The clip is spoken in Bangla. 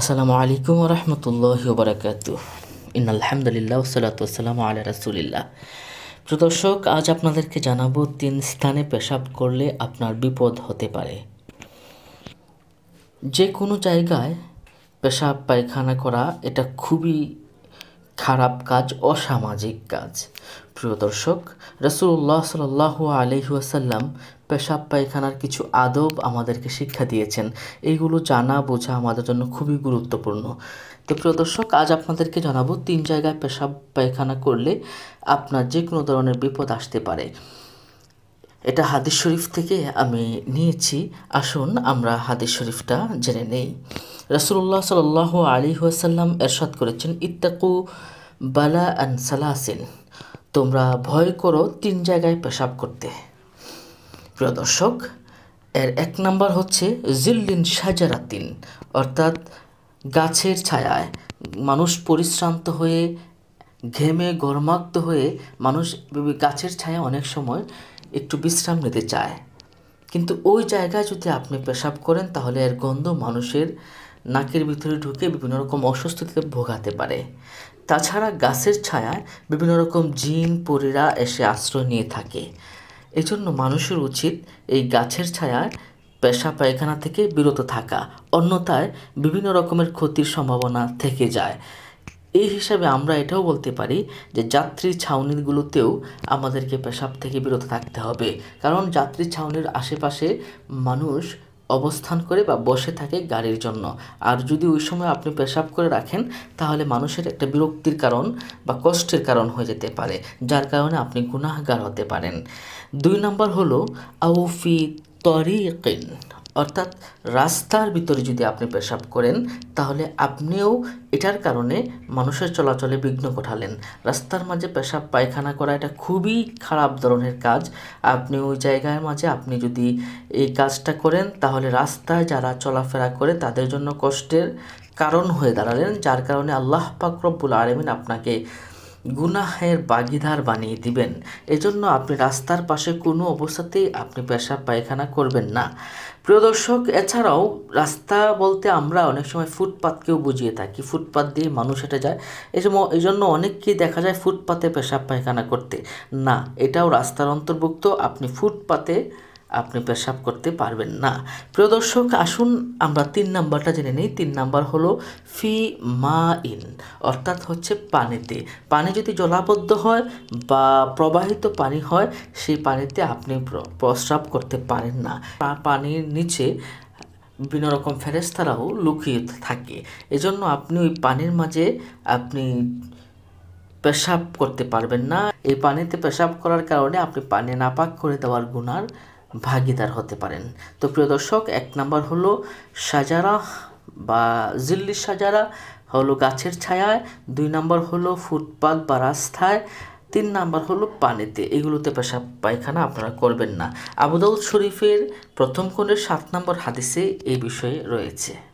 আসসালামু আলাইকুম রহমতুল্লাহ বারাকাতু ইন আলহামদুলিল্লাহ সালাত আসসালামু আলা রাসুলিল্লাহ প্রদর্শক আজ আপনাদেরকে জানাবো তিন স্থানে পেশাব করলে আপনার বিপদ হতে পারে যে কোনো জায়গায় পেশাব পায়খানা করা এটা খুবই খারাপ কাজ অসামাজিক কাজ প্রিয় দর্শক রসুল্লাহ সাল আলহিহাসাল্লাম পেশাব পায়খানার কিছু আদব আমাদেরকে শিক্ষা দিয়েছেন এইগুলো জানা বোঝা আমাদের জন্য খুবই গুরুত্বপূর্ণ তো প্রিয় দর্শক আজ আপনাদেরকে জানাবো তিন জায়গায় পেশাব পায়খানা করলে আপনার যে কোনো ধরনের বিপদ আসতে পারে এটা হাদিস শরীফ থেকে আমি নিয়েছি আসুন আমরা হাদিস শরীফটা জেনে নেই রসুল্লাহ সাল আলী ওয়াসাল্লাম এরশাদ করেছেন ইত্তাকু বালা অ্যান্ড সালাসিন তোমরা ভয় করো তিন জায়গায় পেশাব করতে প্রিয় দর্শক এর এক নম্বর হচ্ছে জিল্লিন সাজারাতিন অর্থাৎ গাছের ছায়ায় মানুষ পরিশ্রান্ত হয়ে ঘেমে গরমাক্ত হয়ে মানুষ গাছের ছায়া অনেক সময় একটু বিশ্রাম নিতে চায় কিন্তু ওই জায়গায় যদি আপনি পেশাব করেন তাহলে এর গন্ধ মানুষের নাকের ভিতরে ঢুকে বিভিন্ন রকম অস্বস্তিতে ভোগাতে পারে তাছাড়া গাছের ছায়ায় বিভিন্ন রকম জিন পরীরা এসে আশ্রয় নিয়ে থাকে এজন্য মানুষের উচিত এই গাছের ছায়ায় পেশা পায়খানা থেকে বিরত থাকা অন্যথায় বিভিন্ন রকমের ক্ষতির সম্ভাবনা থেকে যায় এই হিসাবে আমরা এটাও বলতে পারি যে যাত্রী ছাউনিগুলোতেও আমাদেরকে পেশাব থেকে বিরত থাকতে হবে কারণ যাত্রী ছাউনির আশেপাশে মানুষ অবস্থান করে বা বসে থাকে গাড়ির জন্য আর যদি ওই সময় আপনি পেশাব করে রাখেন তাহলে মানুষের একটা বিরক্তির কারণ বা কষ্টের কারণ হয়ে যেতে পারে যার কারণে আপনি গুনাহগার হতে পারেন দুই নম্বর হলো আউফি তরিকিন অর্থাৎ রাস্তার ভিতরে যদি আপনি পেশাব করেন তাহলে আপনিও এটার কারণে মানুষের চলাচলে বিঘ্ন ঘটালেন রাস্তার মাঝে পেশাব পায়খানা করা এটা খুবই খারাপ ধরনের কাজ আপনি ওই জায়গার মাঝে আপনি যদি এই কাজটা করেন তাহলে রাস্তায় যারা চলাফেরা করে তাদের জন্য কষ্টের কারণ হয়ে দাঁড়ালেন যার কারণে আল্লাহ পাকরব্বুল রব্বুল আপনাকে গুনাহের বাগিধার বানিয়ে দিবেন এজন্য আপনি রাস্তার পাশে কোনো অবস্থাতেই আপনি পেশাব পায়খানা করবেন না প্রিয় দর্শক এছাড়াও রাস্তা বলতে আমরা অনেক সময় ফুটপাতকেও বুঝিয়ে থাকি ফুটপাত দিয়ে মানুষ হেঁটে যায় এই জন্য অনেককেই দেখা যায় ফুটপাতে পেশাব পায়খানা করতে না এটাও রাস্তার অন্তর্ভুক্ত আপনি ফুটপাতে আপনি পেশাব করতে পারবেন না প্রিয় দর্শক আসুন আমরা তিন নাম্বারটা জেনে নিই তিন নাম্বার হলো ফি মা ইন অর্থাৎ হচ্ছে পানিতে পানি যদি জলাবদ্ধ হয় বা প্রবাহিত পানি হয় সেই পানিতে আপনি প্রস্রাব করতে পারেন না পানির নিচে বিভিন্ন রকম ফেরেস্তারাও লুকিয়ে থাকে এজন্য আপনি ওই পানির মাঝে আপনি পেশাব করতে পারবেন না এই পানিতে পেশাব করার কারণে আপনি পানি নাপাক করে দেওয়ার গুণার ভাগিদার হতে পারেন তো প্রিয় দর্শক এক নাম্বার হলো সাজারা বা জিল্লি সাজারা হলো গাছের ছায়ায় দুই নাম্বার হলো ফুটপাত বা রাস্তায় তিন নাম্বার হলো পানিতে এগুলোতে পেশাব পায়খানা আপনারা করবেন না আবুদাউদ শরীফের প্রথম কোণের সাত নম্বর হাদিসে এই বিষয়ে রয়েছে